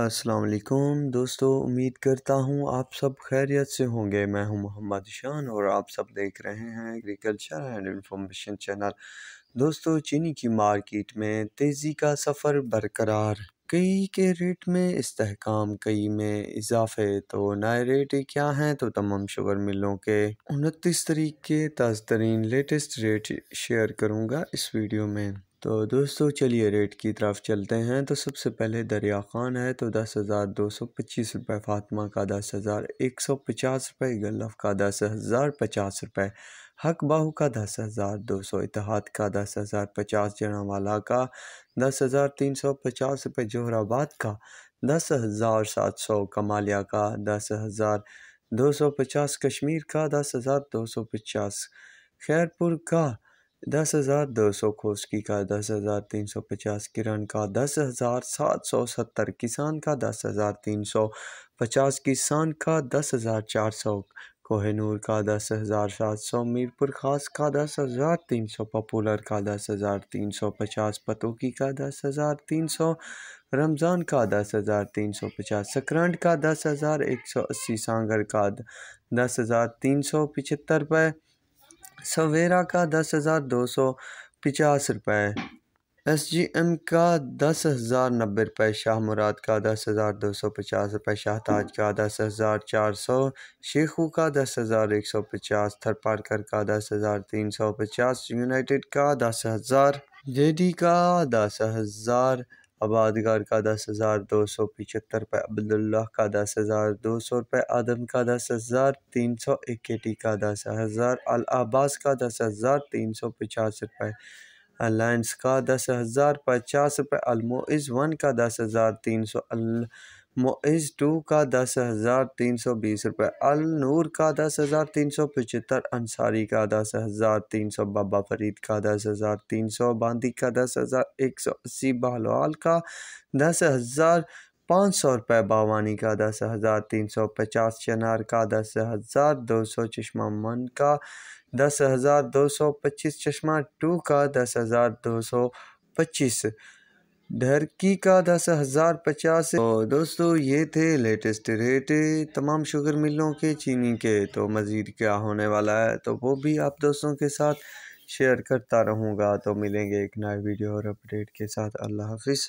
अस्सलाम वालेकुम दोस्तों उम्मीद करता हूँ आप सब खैरियत से होंगे मैं हूँ मोहम्मद शान और आप सब देख रहे हैं एग्रीकल्चर एंड इंफॉर्मेशन चैनल दोस्तों चीनी की मार्केट में तेज़ी का सफ़र बरकरार कई के रेट में इस्तेकाम कई में इजाफे तो नए रेट क्या हैं तो तमाम शुगर मिलों के उनतीस तरीक के ताज़ तरीन लेटेस्ट रेट शेयर करूँगा इस वीडियो में तो दोस्तों चलिए रेट की तरफ चलते हैं तो सबसे पहले दरिया ख़ान है तो दस हज़ार दो सौ पच्चीस रुपये फातमा का दस हज़ार एक सौ पचास रुपये गल्लफ का दस हज़ार पचास रुपये हक बाहू का दस हज़ार दो सौ इतिहाद का दस हज़ार पचास जनावाला का दस हज़ार तीन सौ पचास रुपये जोहराबाद का दस हज़ार सात सौ कमालिया का दस हज़ार दो सौ पचास कश्मीर का दस हज़ार दो सौ पचास खैरपुर का दस हज़ार दो सौ खोसकी का दस हज़ार तीन सौ पचास किरण का दस हज़ार सात सौ सत्तर किसान का दस हज़ार तीन सौ पचास किसान का दस हज़ार चार सौ कोहनूर का दस हज़ार सात सौ मीरपुर खास का दस हज़ार तीन सौ पॉपुलर का दस हज़ार तीन सौ पचास पतोकी का दस हज़ार तीन सौ रमज़ान का दस हज़ार तीन सौ पचास सकरंड का दस हज़ार एक सौ अस्सी सांगर का दस हज़ार तीन सौ पचहत्तर रुपये सवेरा का दस हज़ार दो सौ पचास रुपये एस जी एम का दस हज़ार नब्बे रुपये शाह मुराद का दस हज़ार दो सौ पचास रुपये ताज का दस हज़ार चार सौ शेखू का दस हज़ार एक सौ पचास थरपारकर का दस हज़ार तीन सौ पचास यूनाइटेड का दस हज़ार जे डी का दस हज़ार आबादगार का दस हज़ार दो सौ पिचहत्तर रुपये अब्दुल्ला का दस हज़ार दो सौ रुपये आदम का दस हज़ार तीन सौ इक्टी का दस हज़ार अल अब्बास का दस हज़ार तीन सौ पचास रुपये अलायंस का दस हज़ार पचास रुपये अलमोज़ वन का दस हज़ार तीन सौ मोइज़ टू का दस हज़ार तीन सौ बीस रुपये अल नूर का दस हज़ार तीन सौ पचहत्तर अंसारी का दस हज़ार तीन सौ बाबा फरीद का दस हज़ार तीन सौ बांदी का दस हज़ार एक सौ अस्सी बहलवाल का दस हज़ार पाँच सौ रुपये बावानी का दस हज़ार तीन सौ पचास चनार का दस हज़ार दो सौ चश्मा मन का दस हज़ार दो सौ पच्चीस चश्मा टू का दस हज़ार दो सौ पच्चीस ढरकी का दस हज़ार पचास और दोस्तों ये थे लेटेस्ट रेट तमाम शुगर मिलों के चीनी के तो मज़ीद क्या होने वाला है तो वो भी आप दोस्तों के साथ शेयर करता रहूँगा तो मिलेंगे एक नए वीडियो और अपडेट के साथ अल्लाह हाफिज़